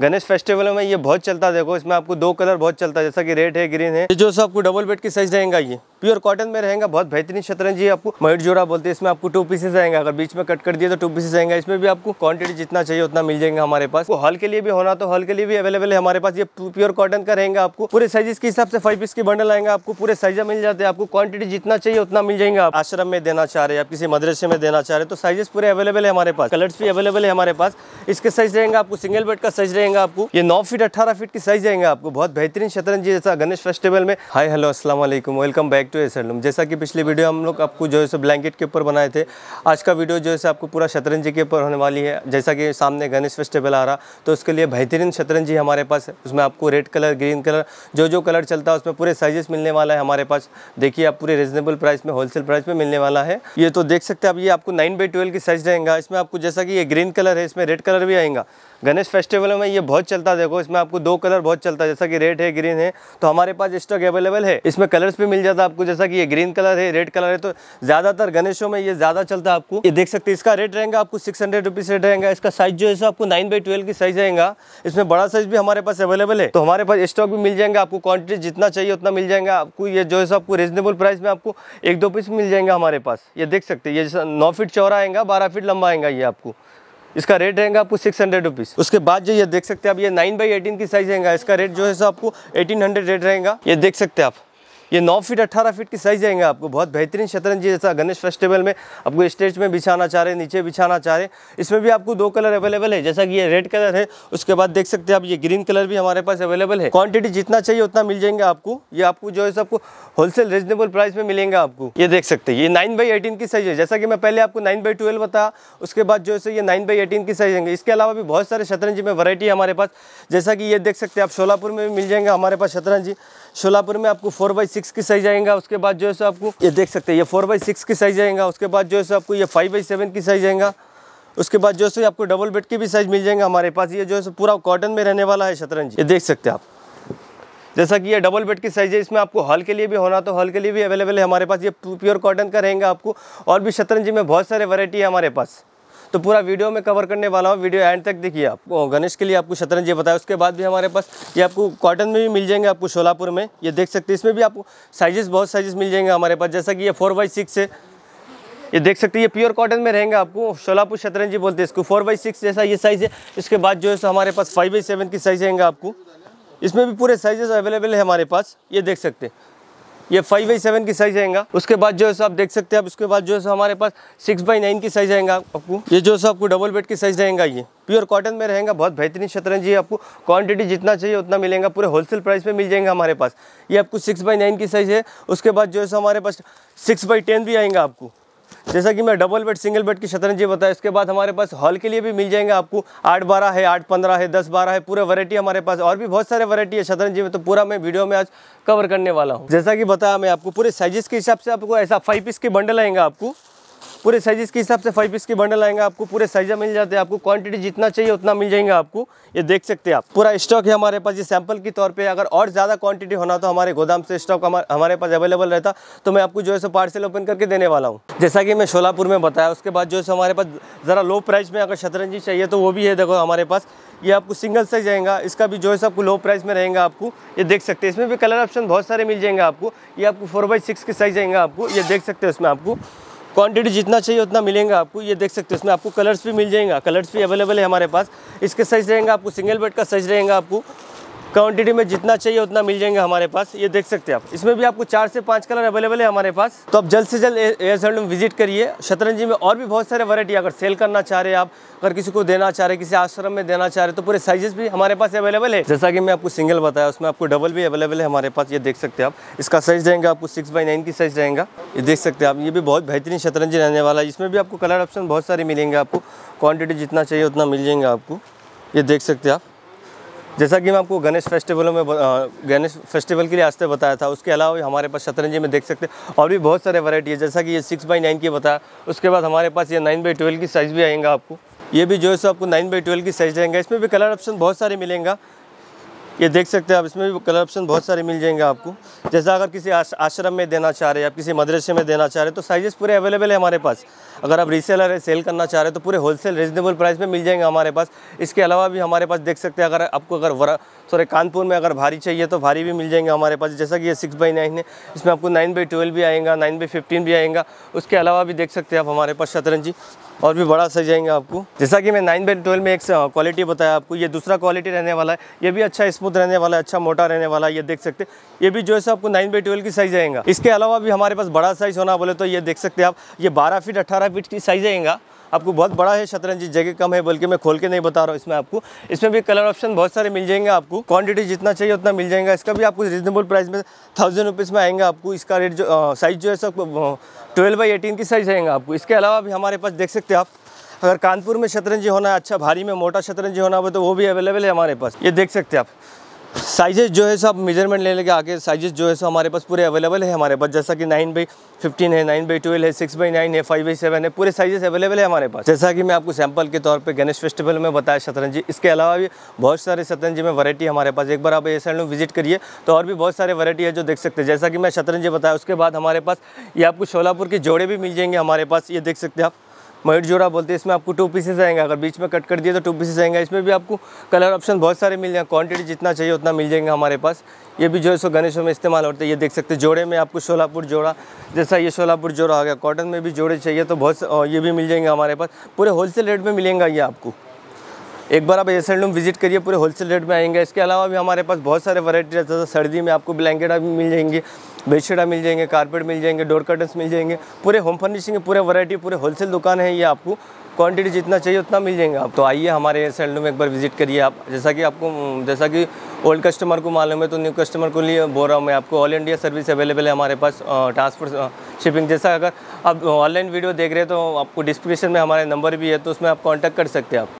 Ganesh festival में ये बहुत चलता है देखो इसमें आपको दो कलर बहुत चलता है जैसा कि रेड है ग्रीन है जो सब आपको डबल बेड की साइज रहेगा ये प्योर कॉटन में रहेगा बहुत बेहतरीन शतरंज है आपको मयूर जोड़ा बोलते हैं इसमें आपको टू पीसेस आएंगे अगर बीच में कट कर दिए तो टू पीसेस आएंगे इसमें भी आपको क्वांटिटी जितना चाहिए उतना मिल जाएगा हमारे पास वो हल के लिए भी होना तो हल के लिए भी अवेलेबल है हमारे पास ये प्योर कॉटन का रहेगा आपको पूरे साइज के हिसाब से फाइव पीस के बंडल आएंगे आपको पूरे साइज मिल जाते हैं आपको क्वांटिटी जितना चाहिए उतना मिल जाएंगे आप आश्रम में देना चाह रहे हैं किसी मदरसे में देना चाह रहे तो साइजेस पूरे अवेलेबल है हमारे पास कलर्स भी अवेलेबल है हमारे पास इसके साइज रहेंगे आपको सिंगल बेड का साइज रहेगा आपको ये नौ फीट अठारह फीट की साइज रहेंगे आपको बहुत बेहतरीन शतरंज जैसा गणेश फेस्टिवल में hi hello Aslam welcome back एस लूम जैसा कि पिछले वीडियो हम लोग आपको जो है सो ब्लैंकेट के ऊपर बनाए थे आज का वीडियो जो है आपको पूरा शतरंजी के ऊपर होने वाली है जैसा कि सामने गणेश फेस्टिवल आ रहा तो उसके लिए बेहतरीन शतरंजी हमारे पास है उसमें आपको रेड कलर ग्रीन कलर जो जो कलर चलता है उसमें पूरे साइजेस मिलने वाला है हमारे पास देखिए आप पूरे रिजनेबल प्राइस में होलसेल प्राइस में मिलने वाला है ये तो देख सकते हैं आप ये आपको नाइन बाई ट्वेल्व की साइज रहेगा इसमें आपको जैसा कि ये ग्रीन कलर है इसमें रेड कलर भी आएगा गणेश फेस्टिवल में ये बहुत चलता देखो इसमें आपको दो कलर बहुत चलता है जैसा कि रेड है ग्रीन है तो हमारे पास स्टॉक अवेलेबल है इसमें कलर्स भी मिल जाता है आपको जैसा कि ये ग्रीन कलर है रेड कलर है तो ज़्यादातर गणेशों में ये ज़्यादा चलता है आपको ये देख सकते हैं इसका रेट रहेगा आपको सिक्स हंड्रेड रुपीज़ रेट रहेगा इसका साइज जो है आपको नाइन बाई ट्वेल्व की साइज रहेगा इसमें बड़ा साइज भी हमारे पास अवेलेबल है तो हमारे पास स्टॉक भी मिल जाएंगे आपको क्वान्टिटी जितना चाहिए उतना मिल जाएगा आपको ये जो है आपको रिजनेबल प्राइस में आपको एक दो पीस मिल जाएंगे हमारे पास ये देख सकते हैं ये नौ फीट चौरा आएगा बारह फीट लंबा आएगा ये आपको इसका रेट रहेगा आपको सिक्स हंड्रेड रुपीज़ उसके बाद जो ये देख सकते हैं आप ये नाइन बाई एटीन की साइज रहेगा इसका रेट जो है सो आपको एटीन हंड्रेड रेट रहेगा ये देख सकते हैं आप ये नौ फीट अट्ठारह फीट की साइज़ आएंगे आपको बहुत बेहतरीन शतरंज जैसा गणेश फेस्टिवल में आपको स्टेज में बिछाना चाह रहे नीचे बिछाना चाह रहे इसमें भी आपको दो कलर अवेलेबल है जैसा कि ये रेड कलर है उसके बाद देख सकते हैं आप ये ग्रीन कलर भी हमारे पास अवेलेबल है क्वान्टिटी जितना चाहिए उतना मिल जाएंगे आपको ये आपको जो है आपको होलसेल रिजनेबल प्राइस में मिलेंगे आपको ये देख सकते हैं ये नाइन बाई एटीन की साइज़ है जैसा कि मैं पहले आपको नाइन बाई ट्वेल्व बताया उसके बाद जो है ये नाइन बाई एटीन की साइज़ आएंगे इसके अलावा भी बहुत सारे शतरंज में वैरायटी है हमारे पास जैसा कि ये देख सकते हैं आप शोलापुर में भी मिल जाएंगे हमारे पास शतरंज शोलापुर में आपको फोर बाई सिक्स की साइज आएगा उसके बाद जो है सो आपको ये देख सकते हैं ये फोर बाई सिक्स की साइज आएगा उसके बाद जो है सो आपको ये फाइव बाई सेवन की साइज आएगा उसके बाद जो है आपको डबल बेड की भी साइज मिल जाएगा हमारे पास ये जो है सो पूरा कॉटन में रहने वाला है शतरंज ये देख सकते हैं आप जैसा कि ये डबल बेड की साइज है इसमें आपको हॉल के लिए भी होना तो हॉल के लिए भी अवेलेबल है हमारे पास ये प्योर कॉटन का रहेगा आपको और भी शतरंजी में बहुत सारे वैरायटी है हमारे पास तो पूरा वीडियो में कवर करने वाला हूँ वीडियो एंड तक देखिए आप गणेश के लिए आपको शतरंज ये बताया उसके बाद भी हमारे पास ये आपको कॉटन में भी मिल जाएंगे आपको शोलापुर में ये देख सकते हैं इसमें भी आपको साइजेस बहुत साइजेस मिल जाएंगे हमारे पास जैसा कि ये फोर बाई सिक्स है ये देख सकते हैं ये प्योर कॉटन में रहेंगे आपको शोलापुर शतरंजी बोलते हैं इसको फोर बाई सिक्स जैसा ये साइज़ है इसके बाद जो है सो हमारे पास फाइव बाई सेवन की साइज़ रहेंगे आपको इसमें भी पूरे साइजेस अवेलेबल है हमारे पास ये देख सकते हैं ये फाइव बाई सेवन की साइज आएगा उसके बाद जो है आप देख सकते हैं आप उसके बाद जो है हमारे पास सिक्स बाई नाइन की साइज आएगा आपको ये जो है आपको डबल बेड की साइज आएगा ये प्योर कॉटन में रहेगा बहुत बेहतरीन शतरंज ये आपको क्वांटिटी जितना चाहिए उतना मिलेगा पूरे होलसेल प्राइस में मिल जाएंगे हमारे पास ये आपको सिक्स बाई नाइन की साइज़ है उसके बाद जो है हमारे पास सिक्स बाई टेन भी आएगा आपको जैसा कि मैं डबल बेड सिंगल बेड की शतरंजी बताया इसके बाद हमारे पास हॉल के लिए भी मिल जाएंगे आपको आठ बारह है आठ पंद्रह है दस बारह है पूरे वैरायटी हमारे पास और भी बहुत सारे वैरायटी है शतरंजी में तो पूरा मैं वीडियो में आज कवर करने वाला हूँ जैसा कि बताया मैं आपको पूरे साइजेस के हिसाब से आपको ऐसा फाइव पीस के बंडल आएंगे आपको पूरे साइज़ के हिसाब से फाइव पीस के बंडल आएंगे आपको पूरे साइजा मिल जाते हैं आपको क्वांटिटी जितना चाहिए उतना मिल जाएंगे आपको ये देख सकते हैं आप पूरा स्टॉक है हमारे पास ये सैंपल के तौर पे अगर और ज़्यादा क्वांटिटी होना तो हमारे गोदाम से स्टॉक हमारे पास अवेलेबल रहता तो मैं आपको जो है सो पार्सल ओपन करके देने वाला हूँ जैसा कि मैं शोलापुर में बताया उसके बाद जो है हमारे पास ज़रा लो प्राइस में अगर शतरंजी चाहिए तो वो भी है देखो हमारे पास ये आपको सिंगल साइज आएगा इसका भी जो है आपको लो प्राइस में रहेगा आपको ये देख सकते हैं इसमें भी कलर ऑप्शन बहुत सारे मिल जाएंगे आपको ये आपको फोर बाई सिक्स के साइज आएंगे आपको ये देख सकते हैं उसमें आपको क्वांटिटी जितना चाहिए उतना मिलेगा आपको ये देख सकते हो इसमें आपको कलर्स भी मिल जाएगा कलर्स भी अवेलेबल है हमारे पास इसके साइज़ रहेगा आपको सिंगल बेड का साइज़ रहेगा आपको क्वांटिटी में जितना चाहिए उतना मिल जाएंगे हमारे पास ये देख सकते हैं आप इसमें भी आपको चार से पाँच कलर अवेलेबल है हमारे पास तो आप जल्द से जल्द एयर सैलून विजिट करिए शतरंजी में और भी बहुत सारे वैरायटी अगर सेल करना चाह रहे हैं आप अगर किसी को देना चाह रहे किसी आश्रम में देना चाह रहे तो पूरे साइजेस भी हमारे पास अवेलेबल है जैसा कि मैं आपको सिंगल बताया उसमें आपको डबल भी अवेलेबल है हमारे पास ये देख सकते हैं आप इसका साइज रहेंगे आपको सिक्स बाई नाइन की साइज रहेगा ये देख सकते हैं आप ये भी बहुत बेहतरीन शतरंजी रहने वाला है इसमें भी आपको कलर ऑप्शन बहुत सारे मिलेंगे आपको क्वान्टिटी जितना चाहिए उतना मिल जाएंगे आपको ये देख सकते हैं आप जैसा कि मैं आपको गणेश फेस्टिवलों में गणेश फेस्टिवल के लिए आज बताया था उसके अलावा हमारे पास शतरंजी में देख सकते हैं और भी बहुत सारे वैरायटी है जैसा कि ये सिक्स बाई नाइन की बताया उसके बाद हमारे पास ये नाइन बाई ट्वेल्व की साइज़ भी आएगा आपको ये भी जो है सो आपको नाइन बाई ट्वेल्व की साइज़ रहेंगे इसमें भी कलर ऑप्शन बहुत सारे मिलेंगे ये देख सकते हैं आप इसमें भी कलर ऑप्शन बहुत सारे मिल जाएंगे आपको जैसा अगर किसी आश्रम में देना चाह रहे हैं आप किसी मदरसे में देना चाह रहे हैं तो साइजेस पूरे अवेलेबल है हमारे पास अगर आप रीसेलर है सेल करना चाह रहे हैं तो पूरे होलसेल रिजनेबल प्राइस में मिल जाएंगे हमारे पास इसके अलावा भी हमारे पास देख सकते हैं अगर आपको अगर सॉरी कानपुर में अगर भारी चाहिए तो भारी भी मिल जाएंगे हमारे पास जैसा कि ये सिक्स बाई नाइन है इसमें आपको नाइन बाई ट्वेल्व भी आएगा नाइन बाई फिफ्टीन भी आएगा उसके अलावा भी देख सकते हैं आप हमारे पास शतरंजी और भी बड़ा सजाएंगे आपको जैसा कि मैं नाइन बाई में एक क्वालिटी बताया आपको ये दूसरा क्वालिटी रहने वाला है ये भी अच्छा स्मूथ रहने वाला है अच्छा मोटा रहने वाला है ये देख सकते ये भी जो है आपको नाइन बाई ट्वेल्व की साइज आएगा इसके अलावा भी हमारे पास बड़ा साइज होना बोले तो ये देख सकते हैं आप ये बारह फीट अट्ठारह फीट की साइज आएगा आपको बहुत बड़ा है शतरंज जगह कम है बल्कि मैं खोल के नहीं बता रहा हूँ इसमें आपको इसमें भी कलर ऑप्शन बहुत सारे मिल जाएंगे आपको क्वांटिटी जितना चाहिए उतना मिल जाएगा इसका भी आपको रीजनेबल प्राइस में थाउजेंड रुपीज़ में आएंगे आपको इसका रेट जो साइज़ जो है सब ट्वेल्व बाई एटीन की साइज़ आएगा आपको इसके अलावा भी हमारे पास देख सकते हैं आप अगर कानपुर में शतरंजी होना है अच्छा भारी में मोटा शतरंजी होना हो तो वो भी अवेलेबल है हमारे पास ये देख सकते हैं आप साइजेस जो है सब मेजरमेंट ले लेके आके साइजेस जो है सो हमारे पास पूरे अवेलेबल है हमारे पास जैसा कि नाइन बाई फिफ्टीन है नाइन बाई ट्वेल्व है सिक्स बाई नाइन है फाइव बाई सेवन है पूरे साइजेस अवेलेबल है हमारे पास जैसा कि मैं आपको सैंपल के तौर पे गणेश फेस्टिवल में बताया शतरंजी इसके अलावा भी बहुत सारे शतरंजी में वरायटी हमारे पास एक बार आप ये साइड विजिट करिए तो और भी बहुत सारे वरायटी है जो देख सकते हैं जैसा कि मैं शतरंजी बताया उसके बाद हमारे पास ये आपको शोलापुर के जोड़े भी मिल जाएंगे हमारे पास ये देख सकते हैं आप मयूर जोड़ा बोलते हैं इसमें आपको टू पीसेस आएंगे अगर बीच में कट कर दिए तो टू पीसेस आएंगे इसमें भी आपको कलर ऑप्शन बहुत सारे मिल जाएंगे क्वांटिटी जितना चाहिए उतना मिल जाएंगे हमारे पास ये भी जो है सो गणेशों में इस्तेमाल होते हैं ये देख सकते हैं जोड़े में आपको सोलापुर जोड़ा जैसा ये सोलापुर जोड़ा आ गया कॉटन में भी जोड़े चाहिए तो बहुत ये भी मिल जाएंगे हमारे पास पूरे होलसेल रेट में मिलेंगे ये आपको एक बार आप एस एंड विजिट करिए पूरे होलसेल रेट में आएंगे इसके अलावा भी हमारे पास बहुत सारे वैरायटी रहता हैं सर्दी में आपको ब्लैंकेट भी मिल जाएंगे बेडशीटा मिल जाएंगे कारपेट मिल जाएंगे डोर कर्टन्स मिल जाएंगे पूरे होम फर्निशिंग पूरे वैरायटी पूरे होलसेल दुकान है ये आपको क्वांटिटी जितना चाहिए उतना मिल जाएंगे आप तो आइए हमारे सैलून में एक बार विजिट करिए आप जैसा कि आपको जैसा कि ओल्ड कस्टमर को मालूम है तो न्यू कस्टमर को लिए बोल रहा हूँ मैं आपको ऑल इंडिया सर्विस अवेलेबल है हमारे पास ट्रांसपोर्ट शिपिंग जैसा अगर आप ऑनलाइन वीडियो देख रहे हैं तो आपको डिस्क्रिप्शन में हमारे नंबर भी है तो उसमें आप कॉन्टैक्ट कर सकते हैं आप